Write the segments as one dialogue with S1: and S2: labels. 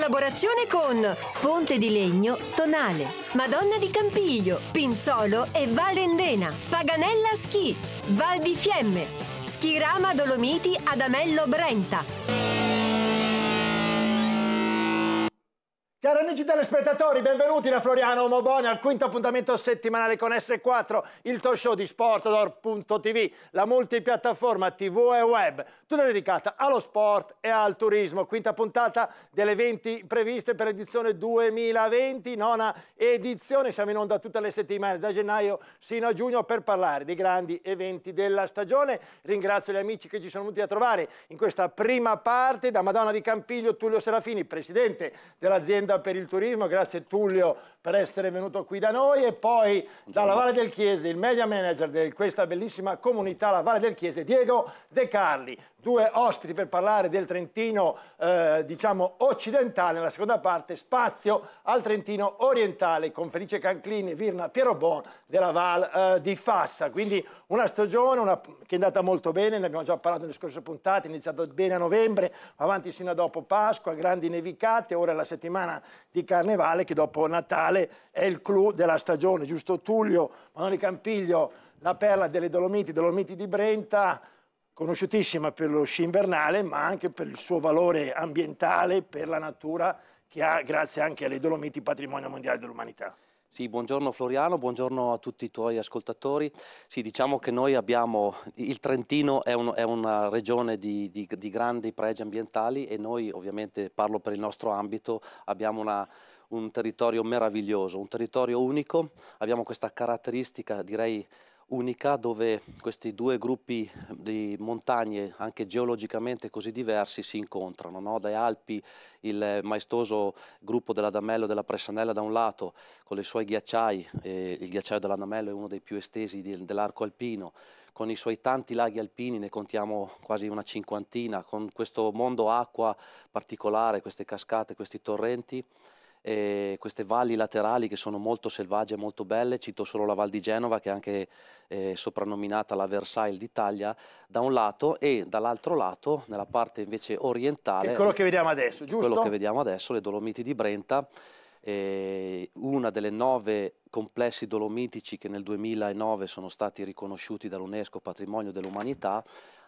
S1: collaborazione con Ponte di Legno, Tonale, Madonna di Campiglio, Pinzolo e Valendena, Paganella Schi, Val di Fiemme, Schirama Dolomiti Adamello Brenta.
S2: Cari amici telespettatori, benvenuti da Floriano Moboni al quinto appuntamento settimanale con S4, il talk show di Sportador.tv, la multipiattaforma TV e web tutta dedicata allo sport e al turismo. Quinta puntata delle 20 previste per l'edizione 2020, nona edizione. Siamo in onda tutte le settimane, da gennaio sino a giugno, per parlare dei grandi eventi della stagione. Ringrazio gli amici che ci sono venuti a trovare in questa prima parte, da Madonna di Campiglio, Tullio Serafini, presidente dell'azienda per il turismo. Grazie Tullio per essere venuto qui da noi e poi dalla Valle del Chiese, il media manager di questa bellissima comunità, la Valle del Chiese, Diego De Carli due ospiti per parlare del Trentino eh, diciamo occidentale, nella seconda parte spazio al Trentino orientale con Felice Canclini, Virna Pierobon della Val eh, di Fassa, quindi una stagione una, che è andata molto bene, ne abbiamo già parlato nelle scorse puntate, è iniziata bene a novembre, avanti sino a dopo Pasqua, grandi nevicate, ora è la settimana di Carnevale che dopo Natale è il clou della stagione, giusto Tullio, Manoli Campiglio, la perla delle Dolomiti, Dolomiti di Brenta, conosciutissima per lo sci invernale, ma anche per il suo valore ambientale, per la natura che ha, grazie anche alle Dolomiti, patrimonio mondiale dell'umanità.
S1: Sì, buongiorno Floriano, buongiorno a tutti i tuoi ascoltatori. Sì, diciamo che noi abbiamo, il Trentino è, un, è una regione di, di, di, grandi pregi ambientali e noi ovviamente, parlo per il nostro ambito, abbiamo una, un territorio meraviglioso, un territorio unico, abbiamo questa caratteristica direi unica dove questi due gruppi di montagne anche geologicamente così diversi si incontrano, no? dai Alpi il maestoso gruppo dell'Adamello e della Pressanella da un lato con i suoi ghiacciai, eh, il ghiacciaio dell'Adamello è uno dei più estesi dell'arco alpino, con i suoi tanti laghi alpini, ne contiamo quasi una cinquantina, con questo mondo acqua particolare, queste cascate, questi torrenti eh, queste valli laterali che sono molto selvagge, e molto belle, cito solo la Val di Genova che è anche eh, soprannominata la Versailles d'Italia, da un lato e dall'altro lato, nella parte invece orientale... È quello che vediamo adesso, giusto? Quello che vediamo adesso, le Dolomiti di Brenta, eh, una delle nove complessi dolomitici che nel 2009 sono stati riconosciuti dall'UNESCO patrimonio dell'umanità,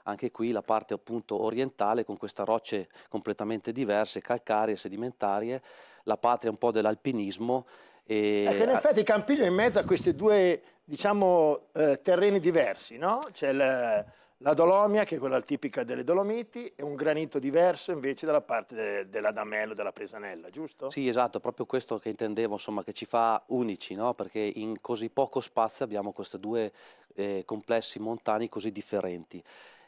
S1: anche qui la parte appunto orientale con queste rocce completamente diverse, calcaree, sedimentarie, la patria un po' dell'alpinismo. E... Ecco, in effetti il
S2: Campiglio è in mezzo a questi due diciamo, eh, terreni diversi, no? C'è il la dolomia, che è quella tipica delle Dolomiti, è un granito diverso invece dalla parte de dell'Adamello, della Presanella, giusto?
S1: Sì, esatto, proprio questo che intendevo, insomma, che ci fa unici, no? perché in così poco spazio abbiamo questi due eh, complessi montani così differenti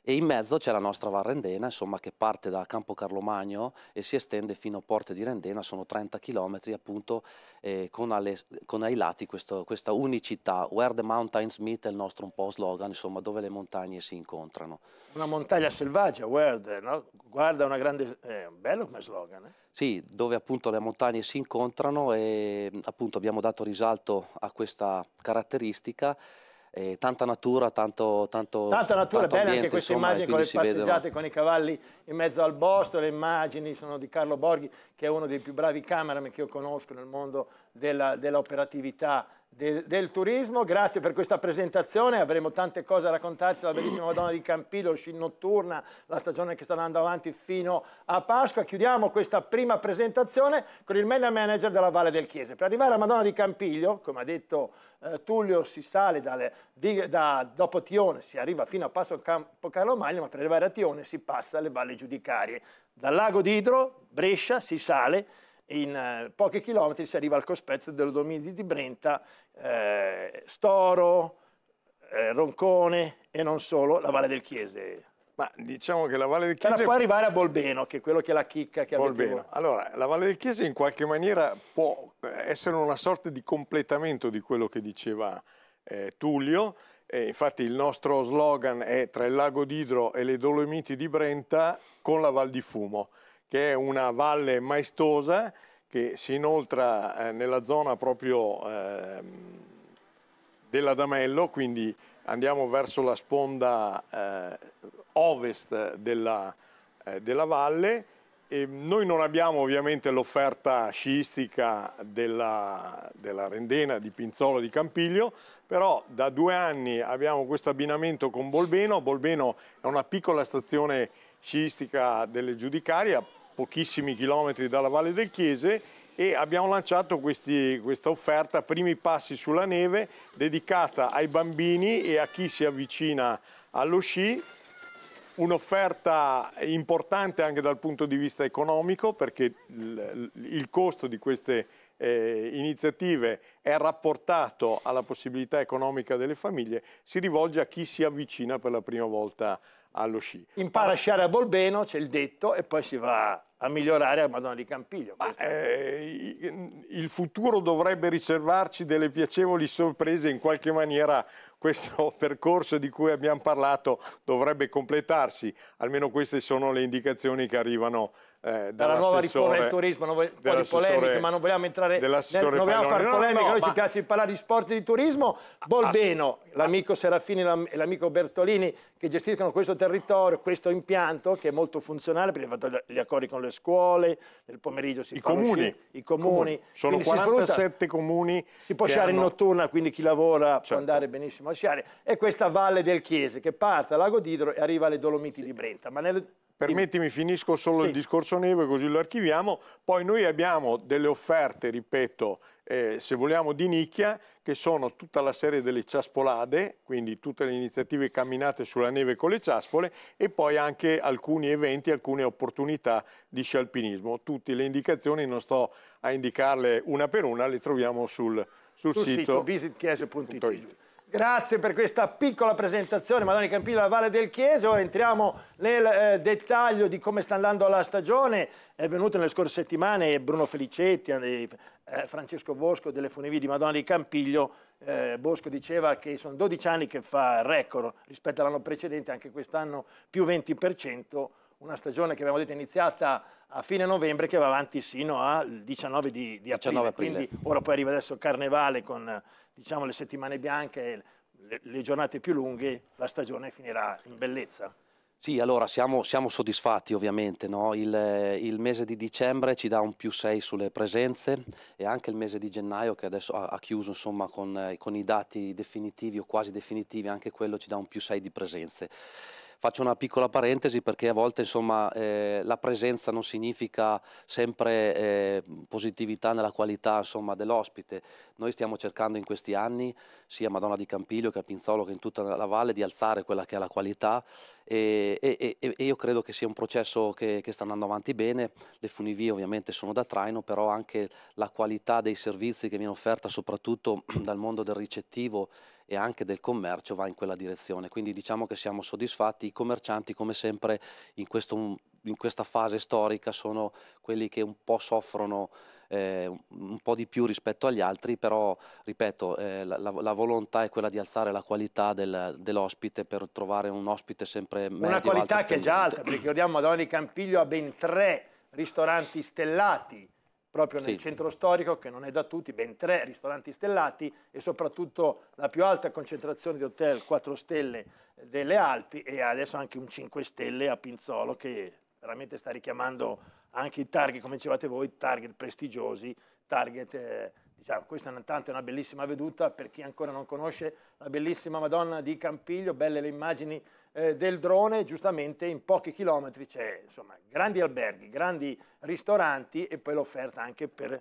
S1: e in mezzo c'è la nostra Varrendena, insomma, che parte da Campo Carlomagno e si estende fino a Porte di Rendena, sono 30 km appunto eh, con, alle, con, ai lati questo, questa unicità, Where the Mountains Meet è il nostro un po' slogan, insomma, dove le montagne si incontrano.
S2: Una montagna selvaggia, where no? guarda una grande... Eh, bello come slogan, eh?
S1: Sì, dove appunto le montagne si incontrano e appunto abbiamo dato risalto a questa caratteristica eh, tanta natura, tanto tanto Tanta natura, tanto bene ambiente, anche queste insomma, immagini con le passeggiate,
S2: vedono. con i cavalli in mezzo al bosco, le immagini sono di Carlo Borghi, che è uno dei più bravi cameraman che io conosco nel mondo dell'operatività dell del, del, turismo. Grazie per questa presentazione, avremo tante cose da raccontarci, la bellissima Madonna di Campiglio, Sci Notturna, la stagione che sta andando avanti fino a Pasqua. Chiudiamo questa prima presentazione con il media manager della Valle del Chiese. Per arrivare alla Madonna di Campiglio, come ha detto eh, Tullio, si sale dalle, da, dopo Tione, si arriva fino a Pasqua Campo Carlo Carlomagno, ma per arrivare a Tione si passa alle valli giudicarie. Dal lago di Idro, Brescia, si sale in eh, pochi chilometri si arriva al cospetto dello Dolomiti di Brenta, eh, Storo, eh, Roncone e non solo, la Valle del Chiese. Ma diciamo che la Valle del Chiese... Per poi arrivare a Bolbeno, che è quello che è la chicca che Bolbeno. Voi.
S3: Allora, la Valle del Chiese in qualche maniera può eh, essere una sorta di completamento di quello che diceva eh, Tullio, e infatti il nostro slogan è tra il lago d'Idro e le Dolomiti di Brenta con la Val di Fumo che è una valle maestosa che si inoltra eh, nella zona proprio eh, dell'Adamello, quindi andiamo verso la sponda eh, ovest della, eh, della valle. E noi non abbiamo ovviamente l'offerta sciistica della, della, Rendena, di Pinzolo, di Campiglio, però da due anni abbiamo questo abbinamento con Bolbeno. Bolbeno è una piccola stazione sciistica delle Giudicarie, a pochissimi chilometri dalla Valle del Chiese e abbiamo lanciato questi, questa offerta Primi Passi sulla Neve dedicata ai bambini e a chi si avvicina allo sci un'offerta importante anche dal punto di vista economico perché il costo di queste eh, iniziative è rapportato alla possibilità economica delle famiglie, si rivolge a chi si avvicina per la prima volta allo sci.
S2: Impara a sciare a Bolbeno, c'è il detto, e poi si va a migliorare a Madonna di Campiglio. Ma, eh, il
S3: futuro dovrebbe riservarci delle piacevoli sorprese, in qualche maniera questo percorso di cui abbiamo parlato dovrebbe completarsi, almeno queste sono le indicazioni che arrivano eh, dalla nuova riforma del turismo, non voglio, di polemiche, ma non vogliamo
S2: entrare nel, non vogliamo fare polemiche, no, no, noi ci piace parlare di sport e di turismo. Bolbeno, l'amico Serafini e l'amico Bertolini che gestiscono questo territorio, questo impianto che è molto funzionale perché ha fatto gli accordi con le scuole, nel pomeriggio si I comuni, uscire, i comuni. Sono 47
S3: comuni. Si può sciare hanno... in
S2: notturna, quindi chi lavora certo. può andare benissimo a sciare. E questa valle del Chiese che parte da Lago d'Idro e arriva alle Dolomiti di Brenta. Ma nelle Permettimi,
S3: finisco solo sì. il discorso Neve così lo archiviamo. Poi noi abbiamo delle offerte, ripeto, eh, se vogliamo di nicchia, che sono tutta la serie delle ciaspolade, quindi tutte le iniziative camminate sulla neve con le ciaspole e poi anche alcuni eventi, alcune opportunità di scialpinismo. Tutte le indicazioni, non sto a indicarle una per una, le troviamo sul, sul, sul sito, sito
S2: Grazie per questa piccola presentazione, Madonna Campilla, la Valle del Chiese. Ora entriamo nel eh, dettaglio di come sta andando la stagione. È venuto nelle scorse settimane Bruno Felicetti, eh, eh Francesco Bosco delle funivie di Madonna di Campiglio. Eh, Bosco diceva che sono 12 anni che fa record rispetto all'anno precedente, anche quest'anno più 20%. Una stagione che abbiamo detto è iniziata a fine novembre che va avanti sino al 19 di, di aprile. 19 aprile. Quindi ora poi arriva adesso il carnevale con diciamo, le settimane bianche, le, le giornate più lunghe, la stagione finirà in bellezza.
S1: Sì, allora siamo, siamo soddisfatti ovviamente, no? il, il, mese di dicembre ci dà un più 6 sulle presenze e anche il mese di gennaio che adesso ha, ha chiuso insomma, con, con i dati definitivi o quasi definitivi, anche quello ci dà un più 6 di presenze. Faccio una piccola parentesi perché a volte insomma, eh, la presenza non significa sempre eh, positività nella qualità insomma, dell'ospite. Noi stiamo cercando in questi anni, sia a Madonna di Campiglio che a Pinzolo che in tutta la valle, di alzare quella che è la qualità e, e, e, e io credo che sia un processo che, che, sta andando avanti bene. Le funivie ovviamente sono da traino, però anche la qualità dei servizi che viene offerta soprattutto dal mondo del ricettivo e anche del commercio va in quella direzione. Quindi diciamo che siamo soddisfatti, i commercianti come sempre in, questo, in questa fase storica sono quelli che un po' soffrono eh, un po' di più rispetto agli altri, però ripeto, eh, la, la, volontà è quella di alzare la qualità del, dell'ospite per trovare un ospite sempre meglio. Una qualità che è già alta, perché
S2: ricordiamo Madoni Campiglio ha ben tre ristoranti stellati proprio nel sì. centro storico, che non è da tutti, ben tre ristoranti stellati e soprattutto la più alta concentrazione di hotel 4 stelle eh, delle Alpi e adesso anche un 5 stelle a Pinzolo che veramente sta richiamando anche i target, come dicevate voi, target prestigiosi, target... Eh, Diciamo, questa intanto è una bellissima veduta per chi ancora non conosce la bellissima Madonna di Campiglio, belle le immagini eh, del drone, giustamente in pochi chilometri c'è insomma grandi alberghi, grandi ristoranti e poi l'offerta anche per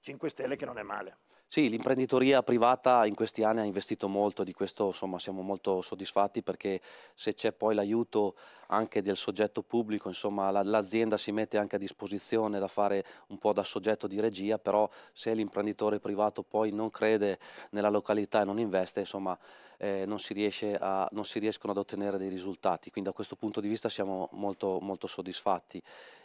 S2: 5 stelle che non è male.
S1: Sì, l'imprenditoria privata in questi anni ha investito molto, di questo insomma, siamo molto soddisfatti perché se c'è poi l'aiuto anche del soggetto pubblico, l'azienda si mette anche a disposizione da fare un po' da soggetto di regia, però se l'imprenditore privato poi non crede nella località e non investe, insomma, eh, non, si a, non, si riescono ad ottenere dei risultati, quindi da questo punto di vista siamo molto, molto soddisfatti.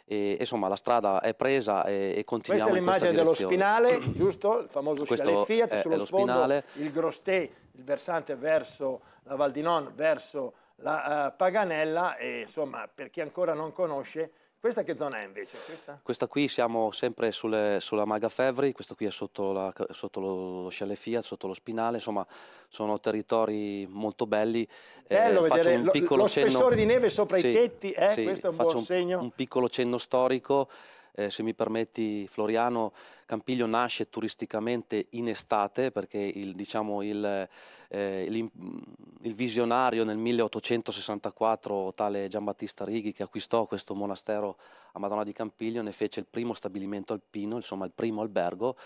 S1: E, insomma la strada è presa e, e continuiamo questa è l'immagine dello spinale,
S2: giusto? Il famoso questo Fiat, è, sullo è lo sfondo spinale. il Grosté, il versante verso la Val di Non, verso la uh, Paganella e insomma per chi ancora non conosce questa che zona è invece? Questa,
S1: questa qui siamo sempre sulle, sulla Maga Fevri, questa qui è sotto, la, sotto lo Scialle Fiat, sotto lo Spinale, insomma sono territori molto belli. Eh, Bello eh, vedere lo, lo cenno... spessore di neve sopra sì, i tetti, eh? sì, questo è un buon un, segno. un piccolo cenno storico eh, se mi permetti Floriano, Campiglio nasce turisticamente in estate perché il, diciamo, il, eh, il, il visionario nel 1864, tale Giambattista Righi, che acquistò questo monastero a Madonna di Campiglio, ne fece il primo stabilimento alpino, insomma il primo albergo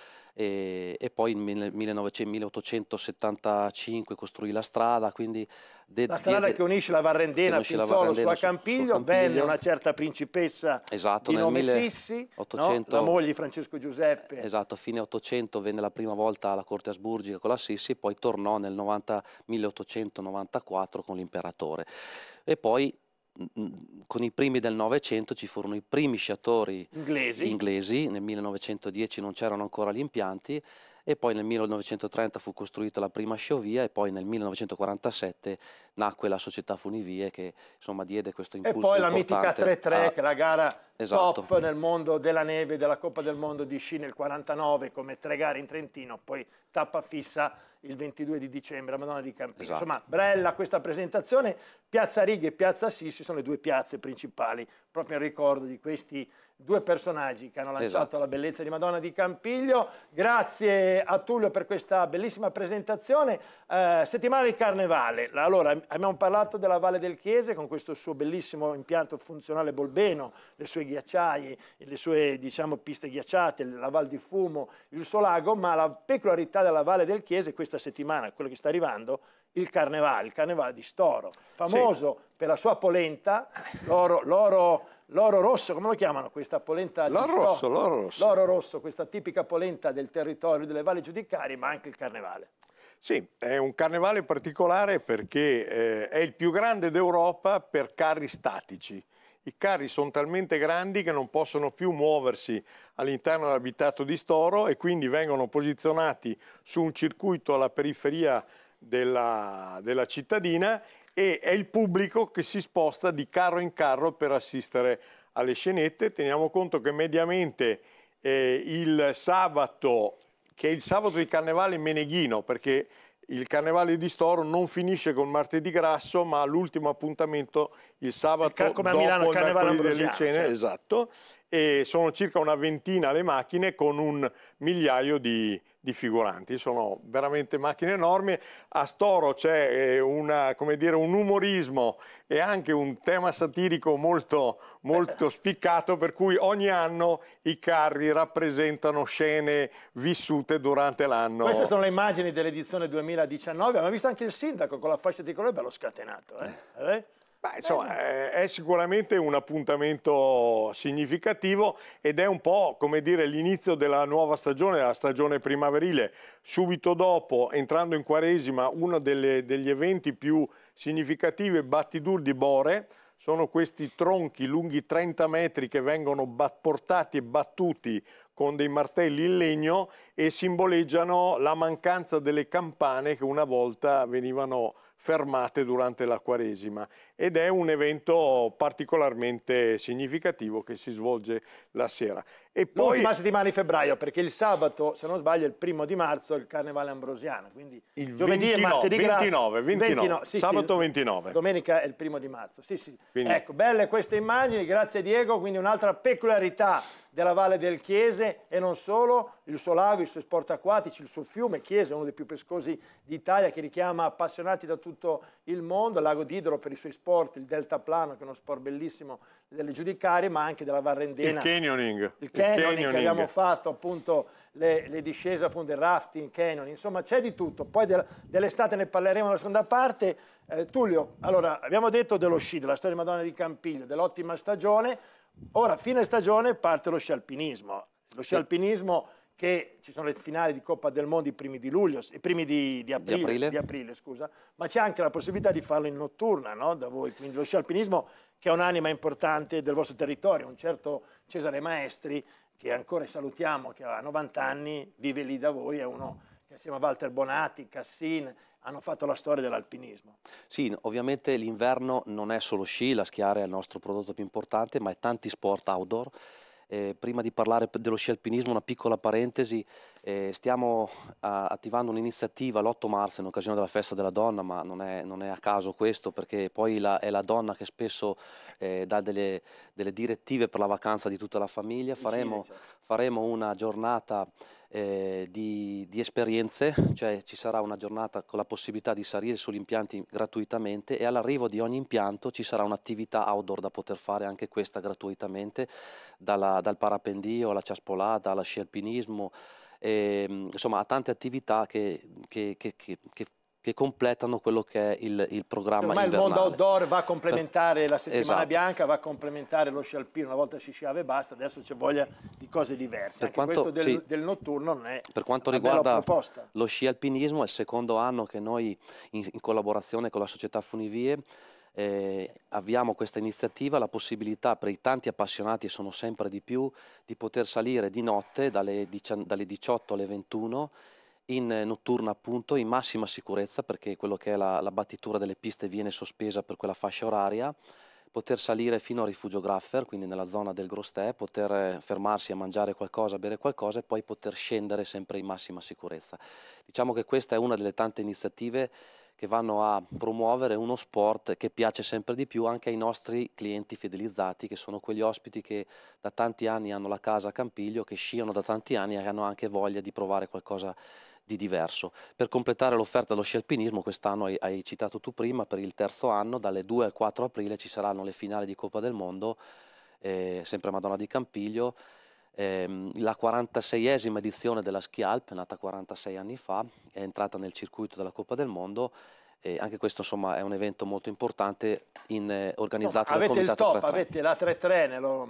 S1: e, e poi nel 1875 costruì la strada. De, la strada de, che unisce
S2: la Varrendena la Pinzolo sulla Campiglio, su venne una certa principessa esatto, di nome 1800, Sissi, no? la moglie Francesco Giuseppe. Eh,
S1: esatto, a fine 800 venne la prima volta alla corte asburgica con la Sissi, poi tornò nel 90, 1894 con l'imperatore. E poi con i primi del Novecento ci furono i primi sciatori inglesi. inglesi. nel 1910 non c'erano ancora gli impianti e poi nel 1930 fu costruita la prima sciovia e poi nel 1947 nacque la società Funivie che insomma diede questo impulso. E poi la mitica 3-3 a... che è la
S2: gara esatto. top nel mondo della neve della Coppa del Mondo di sci nel 1949 come tre gare in Trentino, poi tappa fissa il 22 di dicembre a Madonna di Campino. Esatto. Insomma, bella questa presentazione. Piazza Righi e Piazza Sissi sono le due piazze principali, proprio in ricordo di questi due personaggi che hanno lanciato esatto. la bellezza di Madonna di Campiglio. Grazie a Tullio per questa bellissima presentazione. Eh, settimana di Carnevale. Allora, abbiamo parlato della Valle del Chiese con questo suo bellissimo impianto funzionale Bolbeno, le sue ghiacciaie, le sue diciamo, piste ghiacciate, la Val di Fumo, il suo lago, ma la peculiarità della Valle del Chiese è questa questa settimana, quello che sta arrivando, il carnevale, il carnevale di Storo, famoso sì. per la sua polenta, l'oro, l'oro, l'oro rosso, come lo chiamano questa polenta? L'oro rosso, l'oro rosso. L'oro rosso, questa tipica polenta del territorio delle valli giudicari, ma anche il carnevale.
S3: Sì, è un carnevale particolare perché eh, è il più grande d'Europa per carri statici i carri sono talmente grandi che non possono più muoversi all'interno dell'abitato di Storo e quindi vengono posizionati su un circuito alla periferia della, della cittadina e è il pubblico che si sposta di carro in carro per assistere alle scenette. Teniamo conto che mediamente eh, il sabato, che è il sabato di Carnevale Meneghino, perché il Carnevale di Storo non finisce con martedì grasso, ma l'ultimo appuntamento il sabato il come dopo a Milano, il Carnevale delle cene, cioè. esatto, e sono circa una ventina le macchine con un migliaio di, di figuranti, sono veramente macchine enormi. A Storo c'è eh, una, dire, un umorismo e anche un tema satirico molto, molto spiccato, per cui ogni anno i carri rappresentano scene vissute durante l'anno. Queste sono
S2: le immagini dell'edizione 2019, abbiamo visto anche il sindaco con la fascia di colore, bello scatenato. Eh?
S3: eh? Beh, insomma, è sicuramente un appuntamento significativo ed è un po' come dire l'inizio della nuova stagione, la stagione primaverile. Subito dopo, entrando in Quaresima, uno delle, degli eventi più significativi è Battidur di Bore. Sono questi tronchi lunghi 30 metri che vengono portati e battuti con dei martelli in legno e simboleggiano la mancanza delle campane che una volta venivano fermate durante la Quaresima ed è un evento particolarmente significativo
S2: che si svolge
S3: la sera. E poi... L'ultima
S2: settimana di febbraio, perché il sabato, se non sbaglio, è il primo di marzo è il Carnevale Ambrosiano, quindi il giovedì 29, e martedì 29, 29, 29 sì, sabato sì, 29. Domenica è il primo di marzo, sì sì. Quindi... Ecco, belle queste immagini, grazie Diego, quindi un'altra peculiarità della Valle del Chiese e non solo, il suo lago, i suoi sport acquatici, il suo fiume, Chiesa, uno dei più pescosi d'Italia, che richiama appassionati da tutto il mondo, il lago d'Idro per i suoi sport, il deltaplano, che è uno sport bellissimo delle giudicarie, ma anche della Varrendena. Il canyoning. Il,
S3: il canyoning, che abbiamo
S2: fatto, appunto, le, le discese, appunto, il rafting, canyoning, insomma c'è di tutto. Poi del, dell'estate ne parleremo nella seconda parte. Eh, Tullio, allora, abbiamo detto dello sci, della storia di Madonna di Campiglio, dell'ottima stagione, Ora, fine stagione, parte lo sci alpinismo. Lo sci alpinismo che ci sono le finali di Coppa del Mondo i primi di luglio, i primi di, di, aprile, di, aprile. di aprile, scusa, ma c'è anche la possibilità di farlo in notturna no? da voi, quindi lo sci alpinismo che è un'anima importante del vostro territorio, un certo Cesare Maestri che ancora salutiamo, che ha 90 anni, vive lì da voi, è uno che assieme a Walter Bonatti, Cassin, hanno fatto la storia dell'alpinismo.
S1: Sì, ovviamente l'inverno non è solo sci, la schiare è il nostro prodotto più importante, ma è tanti sport outdoor eh, prima di parlare dello sci alpinismo, una piccola parentesi, eh, stiamo a, attivando un'iniziativa l'8 marzo in occasione della festa della donna, ma non è, non è a caso questo perché poi la, è la donna che spesso eh, dà delle, delle, direttive per la vacanza di tutta la famiglia, faremo, certo. faremo una giornata eh, di, di, esperienze, cioè ci sarà una giornata con la possibilità di salire sugli impianti gratuitamente e all'arrivo di ogni impianto ci sarà un'attività outdoor da poter fare anche questa gratuitamente, dalla, dal parapendio alla ciaspolata, alla sci alpinismo, e, ehm, insomma a tante attività che, che, che, che che completano quello che è il, il programma Ormai invernale. il mondo
S2: outdoor va a complementare per... la settimana esatto. bianca, va a complementare lo sci alpino, una volta si sciava e basta, adesso c'è voglia di cose diverse. Per quanto, questo del, sì. del, notturno non è
S1: Per quanto riguarda lo sci alpinismo, è il secondo anno che noi in, in collaborazione con la società Funivie eh, abbiamo questa iniziativa, la possibilità per i tanti appassionati, e sono sempre di più, di poter salire di notte dalle, dalle 18 alle 21 in notturna appunto in massima sicurezza perché quello che è la, la battitura delle piste viene sospesa per quella fascia oraria poter salire fino al rifugio Graffer, quindi nella zona del Grostè, poter eh, fermarsi a mangiare qualcosa, bere qualcosa e poi poter scendere sempre in massima sicurezza. Diciamo che questa è una delle tante iniziative che vanno a promuovere uno sport che piace sempre di più anche ai nostri clienti fidelizzati, che sono quegli ospiti che da tanti anni hanno la casa a Campiglio, che sciano da tanti anni e hanno anche voglia di provare qualcosa di diverso. Per completare l'offerta dello sci alpinismo, quest'anno hai, hai, citato tu prima, per il terzo anno, dalle 2 al 4 aprile ci saranno le finali di Coppa del Mondo, eh, sempre Madonna di Campiglio, eh, la 46esima edizione della Ski Alp, nata 46 anni fa, è entrata nel circuito della Coppa del Mondo. E anche questo insomma è un evento molto importante in, eh, organizzato no, dal Comitato Avete
S2: il top, 3 -3. avete la 3-3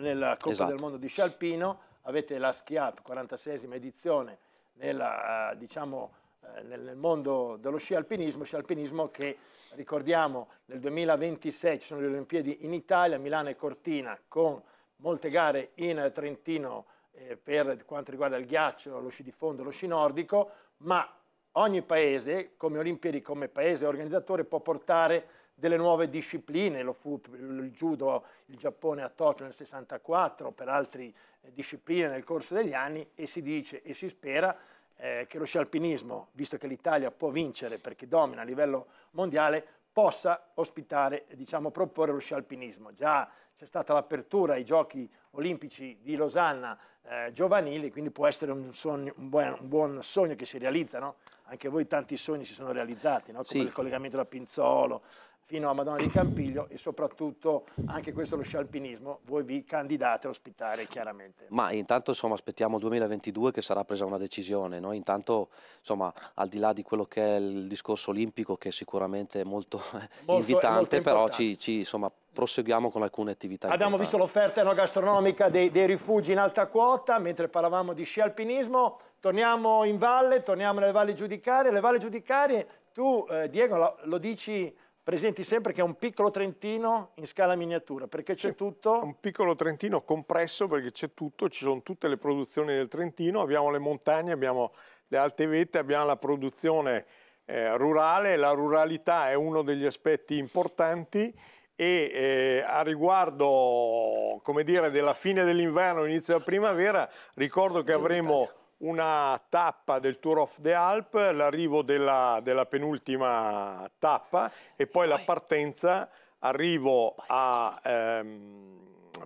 S2: nella Coppa esatto. del Mondo di Scialpino, avete la Schiap 46esima edizione nella, eh, diciamo, eh, nel, mondo dello sci alpinismo, sci alpinismo che ricordiamo nel 2026 ci sono le Olimpiadi in Italia, Milano e Cortina con molte gare in Trentino eh, per quanto riguarda il ghiaccio, lo sci di fondo, lo sci nordico, ma ogni paese come Olimpiadi, come paese organizzatore può portare delle nuove discipline, lo fu il judo il Giappone a Tokyo nel 64, per altre eh, discipline nel corso degli anni e si dice e si spera eh, che lo scialpinismo, visto che l'Italia può vincere perché domina a livello mondiale, possa ospitare, diciamo, proporre lo scialpinismo. Già c'è stata l'apertura ai giochi olimpici di Losanna eh, giovanili, quindi può essere un, sogno, un, buon, un, buon, sogno che si realizza, no? Anche voi tanti sogni si sono realizzati, no? Come sì. il collegamento da Pinzolo, fino a Madonna di Campiglio e soprattutto anche questo lo scialpinismo, voi vi candidate a ospitare chiaramente.
S1: Ma intanto insomma aspettiamo il 2022 che sarà presa una decisione, noi intanto insomma al di là di quello che è il discorso olimpico che è sicuramente eh, è molto, molto, invitante, molto però ci, ci insomma proseguiamo con alcune attività. Abbiamo visto
S2: l'offerta enogastronomica dei, dei, rifugi in alta quota, mentre parlavamo di sci alpinismo. Torniamo in valle, torniamo nelle valli giudicarie. Le valli giudicarie, tu eh, Diego lo, lo dici presenti sempre che è un piccolo Trentino in scala miniatura, perché c'è tutto. Un piccolo
S3: Trentino compresso perché c'è tutto, ci sono tutte le produzioni del Trentino, abbiamo le montagne, abbiamo le alte vette, abbiamo la produzione eh, rurale, la ruralità è uno degli aspetti importanti e eh, a riguardo dire, della fine dell'inverno, inizio della primavera, ricordo che avremo una tappa del Tour of the Alp, l'arrivo della, della, penultima tappa e poi, la partenza, arrivo a ehm,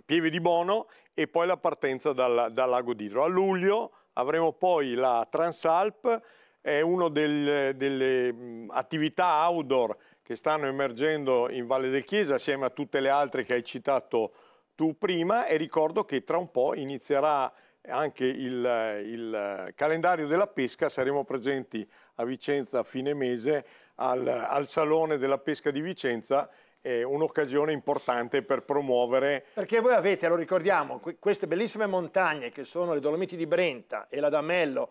S3: Pieve di Bono e poi la partenza dal, dal Lago d'Idro. A luglio avremo poi la Transalp, è una del, delle attività outdoor che stanno emergendo in Valle del Chiesa assieme a tutte le altre che hai citato tu prima e ricordo che tra un po' inizierà anche il, il, calendario della pesca, saremo presenti a Vicenza a fine mese al, al Salone della Pesca di Vicenza è un'occasione importante per promuovere...
S2: Perché voi avete, lo ricordiamo, queste bellissime montagne che sono le Dolomiti di Brenta e l'Adamello,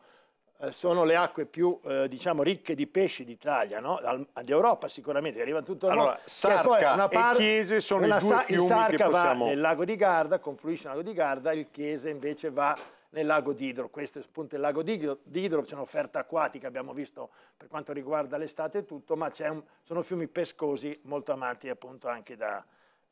S2: eh, sono le acque più eh, diciamo, ricche di pesci d'Italia, no? d'Europa sicuramente, che arriva tutto da allora, noi. Sarca e Chiese sono i due fiumi che possiamo... va nel lago di Garda, confluisce nel lago di Garda, il Chiese invece va nel lago d'Idro. Questo è appunto il lago d'Idro, c'è un'offerta acquatica, abbiamo visto per quanto riguarda l'estate e tutto, ma un, sono fiumi pescosi molto amati appunto anche da,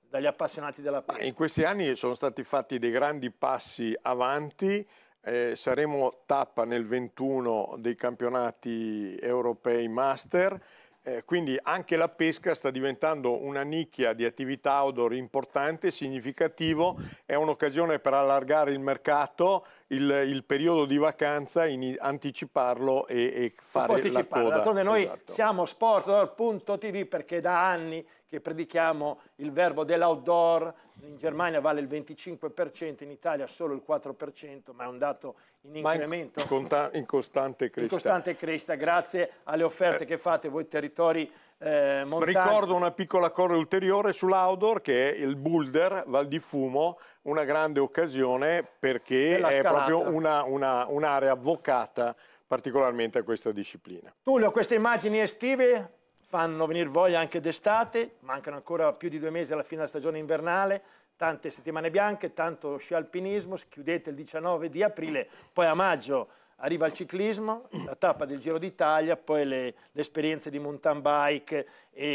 S2: dagli appassionati della pesca.
S3: In questi anni sono stati fatti dei grandi passi avanti, eh, saremo tappa nel 21 dei campionati europei master, eh, quindi anche la pesca sta diventando una nicchia di attività outdoor importante, significativo, è un'occasione per allargare il mercato, il, il periodo di vacanza, in, anticiparlo e, e fare la coda. D'altronde noi
S2: esatto. siamo sport.tv perché da anni che predichiamo il verbo dell'outdoor, in Germania vale il 25%, in Italia solo il 4%, ma è un dato in incremento.
S3: In, conta, in, costante crescita. In costante
S2: crescita, grazie alle offerte eh. che fate voi territori eh, montani. Ricordo
S3: una piccola cosa ulteriore sull'outdoor che è il Boulder Val di Fumo, una grande occasione perché è proprio una, una, un'area avvocata particolarmente a questa disciplina.
S2: Tullio, queste immagini estive fanno venire voglia anche d'estate, mancano ancora più di due mesi alla fine della stagione invernale, tante settimane bianche, tanto sci alpinismo, chiudete il 19 di aprile, poi a maggio arriva il ciclismo, la tappa del Giro d'Italia, poi le, le, esperienze di mountain bike e,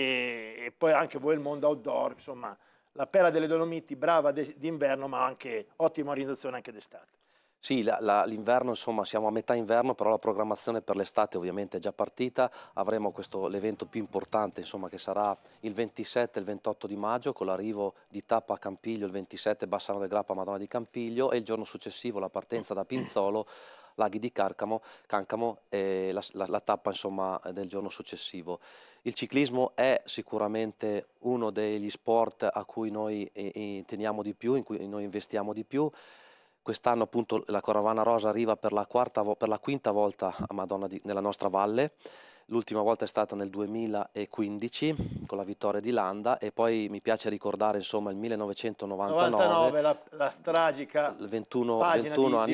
S2: e, poi anche voi il mondo outdoor, insomma la pera delle Dolomiti brava d'inverno ma anche ottima organizzazione anche d'estate.
S1: Sì, l'inverno, insomma, siamo a metà inverno, però la programmazione per l'estate ovviamente è già partita. Avremo l'evento più importante, insomma, che sarà il 27 e il 28 di maggio, con l'arrivo di Tappa a Campiglio il 27, Bassano del Grappa, Madonna di Campiglio, e il giorno successivo la partenza da Pinzolo laghi di Carcamo, Cancamo e la, la, la tappa insomma, del giorno successivo. Il ciclismo è sicuramente uno degli sport a cui noi eh, eh teniamo di più, in cui noi investiamo di più. Quest'anno appunto la Coravana Rosa arriva per la, quarta, per la quinta volta a di, nella nostra valle. L'ultima volta è stata nel 2015 con la vittoria di Landa e poi mi piace ricordare insomma il 1999, 99, la,
S2: la stragica
S1: 21, 21 di, anni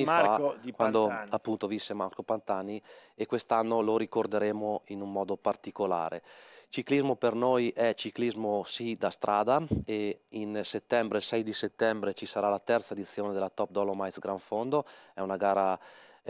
S1: di fa quando appunto visse Marco Pantani e quest'anno lo ricorderemo in un modo particolare. Ciclismo per noi è ciclismo sì da strada e in settembre, 6 di settembre, ci sarà la terza edizione della Top Dolomites Gran Fondo, è una gara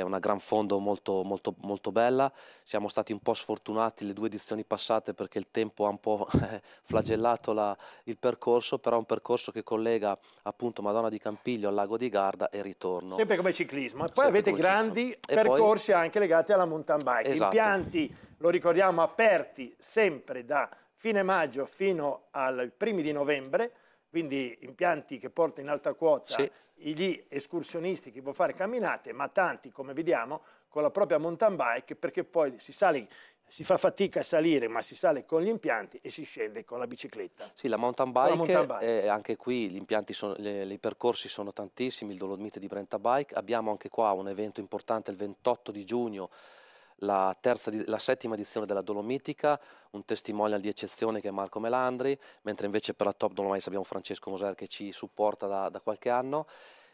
S1: è una gran fondo molto, molto, molto bella, siamo stati un po' sfortunati le due edizioni passate perché il tempo ha un po' flagellato la, il percorso, però è un percorso che collega appunto Madonna di Campiglio al lago di Garda e ritorno. Sempre
S2: come ciclismo, e poi Sempre avete grandi percorsi poi... anche legati alla mountain bike, esatto. impianti, lo ricordiamo, aperti sempre da fine maggio fino ai primi di novembre, quindi impianti che portano in alta quota sì gli escursionisti che può fare camminate, ma tanti, come vediamo, con la propria mountain bike, perché poi si sale si fa fatica a salire ma si sale con gli impianti e si scende con la bicicletta.
S1: Sì, la mountain bike, la mountain bike. Eh, anche qui sono, le, i percorsi sono tantissimi, il Dolomite di Brenta Bike, abbiamo anche qua un evento importante il 28 di giugno la, terza, la, settima edizione della Dolomitica, un testimonial di eccezione che è Marco Melandri, mentre invece per la Top Dolomites abbiamo Francesco Moser che ci supporta da, da qualche anno.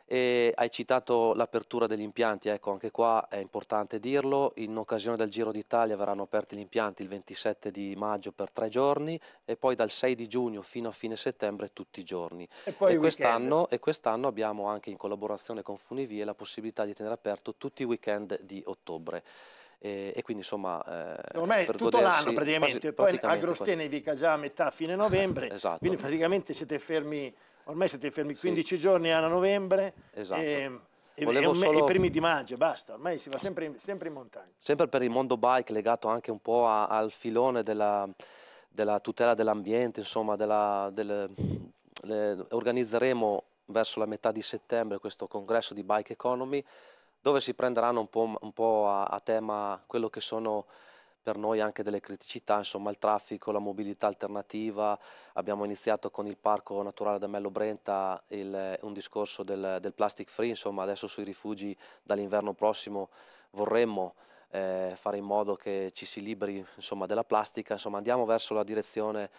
S1: E hai citato l'apertura degli impianti, ecco anche qua è importante dirlo, in occasione del Giro d'Italia verranno aperti gli impianti il 27 di maggio per tre giorni e poi dal 6 di giugno fino a fine settembre tutti i giorni.
S2: E, e quest'anno,
S1: quest abbiamo anche in collaborazione con Funivie la possibilità di tenere aperto tutti i weekend di ottobre e, e quindi insomma... Eh, Ormai tutto l'anno praticamente, quasi, poi Agrostene
S2: vi già a metà fine novembre, esatto. quindi praticamente siete fermi, ormai siete fermi 15 sì. giorni a novembre. Esatto. E, Volevo e, solo... i primi di maggio, basta, ormai si va sempre in, sempre in, montagna.
S1: Sempre per il mondo bike, legato anche un po' a, al filone della, della tutela dell'ambiente, insomma, della, delle, le, organizzeremo verso la metà di settembre questo congresso di Bike Economy dove si prenderanno un po', un po a, a, tema quello che sono per noi anche delle criticità, insomma il traffico, la mobilità alternativa, abbiamo iniziato con il Parco Naturale d'Amello Brenta il, un discorso del, del plastic free, insomma adesso sui rifugi dall'inverno prossimo vorremmo eh, fare in modo che ci si liberi insomma, della plastica, insomma andiamo verso la direzione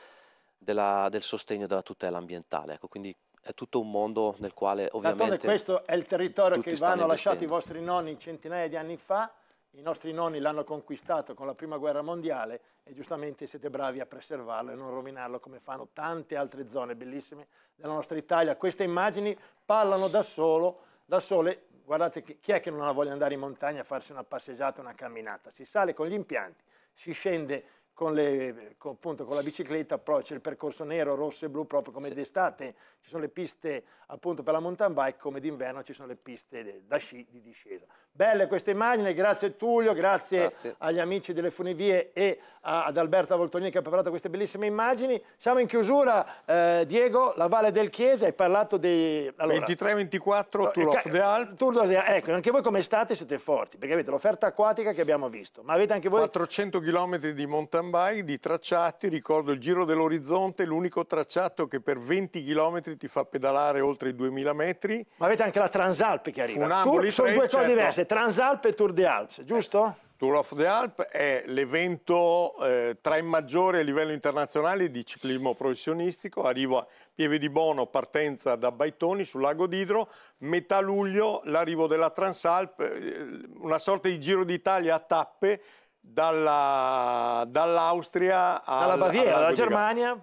S1: della, del sostegno della tutela ambientale. Ecco, quindi è tutto un mondo nel quale
S2: ovviamente... D'altronde questo è il territorio che vanno lasciati i vostri nonni centinaia di anni fa, i nostri nonni l'hanno conquistato con la prima guerra mondiale e giustamente siete bravi a preservarlo e non rovinarlo come fanno tante altre zone bellissime della nostra Italia. Queste immagini parlano da, solo, da sole, guardate chi è che non ha voglia di andare in montagna a farsi una passeggiata, una camminata, si sale con gli impianti, si scende con, le, con, appunto, con la bicicletta però c'è il percorso nero, rosso e blu proprio come sì. d'estate, ci sono le piste appunto per la mountain bike come d'inverno ci sono le piste da sci di discesa. Belle queste immagini, grazie Tullio, grazie, grazie. agli amici delle funivie e a, ad Alberta Voltonini che ha preparato queste bellissime immagini. Siamo in chiusura, eh, Diego, la Valle del Chiesa, hai parlato dei... Allora, 23-24 Tour of the Alp. Tour of the Alp, ecco, anche voi come state siete forti, perché avete l'offerta acquatica che abbiamo visto,
S3: ma avete anche voi... 400 km di mountain bike, di tracciati, ricordo il Giro dell'Orizzonte, l'unico tracciato che per 20 km ti fa pedalare oltre i 2000 metri.
S2: Ma avete anche la Transalp che arriva. Funamboli Tour, sono due cose certo. diverse. Transalp e Tour de Alpes, giusto?
S3: Tour of the Alp è l'evento eh, tra i maggiori a livello internazionale di ciclismo professionistico. Arrivo a Pieve di Bono, partenza da Baitoni sul lago d'Idro, metà luglio l'arrivo della Transalp, eh, una sorta di giro d'Italia a tappe dalla, dall'Austria alla Baviera, dalla Germania.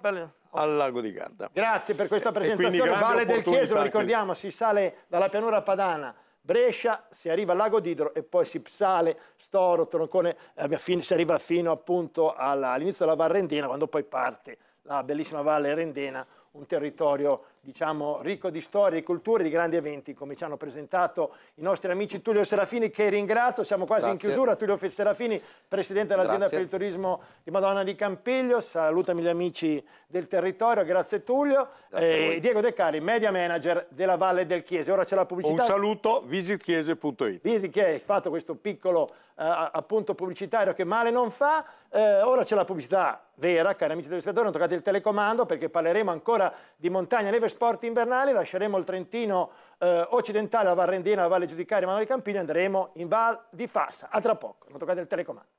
S3: al lago di Garda.
S2: Grazie per questa presentazione. Vale del Chiesa, ricordiamo, che... si sale dalla pianura padana Brescia, si arriva al lago d'Idro e poi si sale Storo, Troncone, eh, si arriva fino appunto all'inizio della Val Rendena, quando poi parte la bellissima Valle Rendena, un territorio diciamo, ricco di storie e culture, di grandi eventi, come ci hanno presentato i nostri amici Tullio Serafini, che ringrazio, siamo quasi Grazie. in chiusura, Tullio Serafini, Presidente dell'azienda per il turismo di Madonna di Campiglio, salutami gli amici del territorio, grazie Tullio, grazie eh, Diego De Cari, media manager della Valle del Chiese, ora c'è la pubblicità. Un saluto, visitchiese.it. che hai fatto questo piccolo eh, appunto pubblicitario che male non fa, eh, ora c'è la pubblicità vera, cari amici del telespettatori, non toccate il telecomando perché parleremo ancora di montagna, neve sport invernali, lasceremo il Trentino eh, occidentale, la Varrendina, la Valle Giudicaria, Manuel Campini, andremo in Val di Fassa. A tra poco, non toccate il telecomando.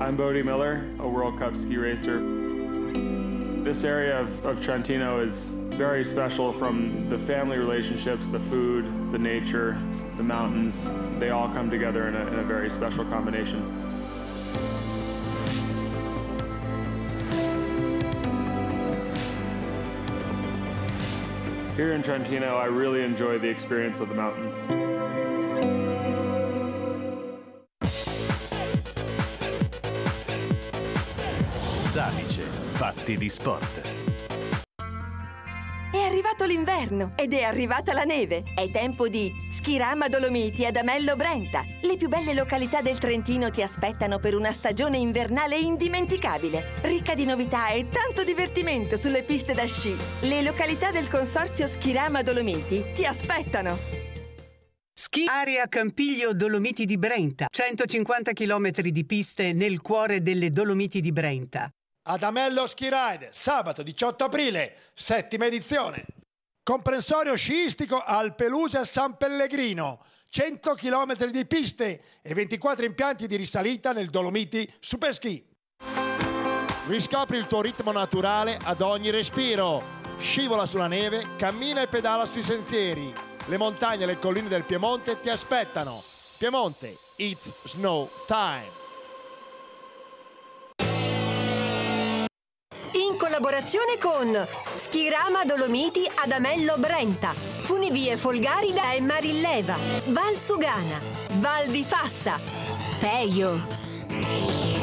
S3: I'm Bodie Miller, a World Cup ski racer. This area of, of Trentino is very special from the family relationships, the food, the nature, the mountains. They all come together in a, in a very special combination. Here in Trentino, I really enjoy the experience
S2: of the mountains. Sapice, fatti di sport.
S1: passato l'inverno ed è arrivata la neve. È tempo di Schirama Dolomiti ad Amello Brenta. Le più belle località del Trentino ti aspettano per una stagione invernale indimenticabile, ricca di novità e tanto divertimento sulle piste da sci. Le località del consorzio Schirama Dolomiti ti aspettano. Ski Area Campiglio Dolomiti di Brenta, 150 km
S2: di piste nel cuore delle Dolomiti di Brenta. Adamello Ski Ride, sabato 18 aprile, settima edizione comprensorio sciistico al Pelusa San Pellegrino, 100 km di piste e 24 impianti di risalita nel Dolomiti Superski. Riscopri il tuo ritmo naturale ad ogni respiro. Scivola sulla neve, cammina e pedala sui sentieri. Le montagne e le colline del Piemonte ti aspettano. Piemonte, it's snow time. in collaborazione
S1: con Schirama Dolomiti Adamello Brenta, Funivie Folgarida e Marilleva, Val Sugana, Val di Fassa, Peio.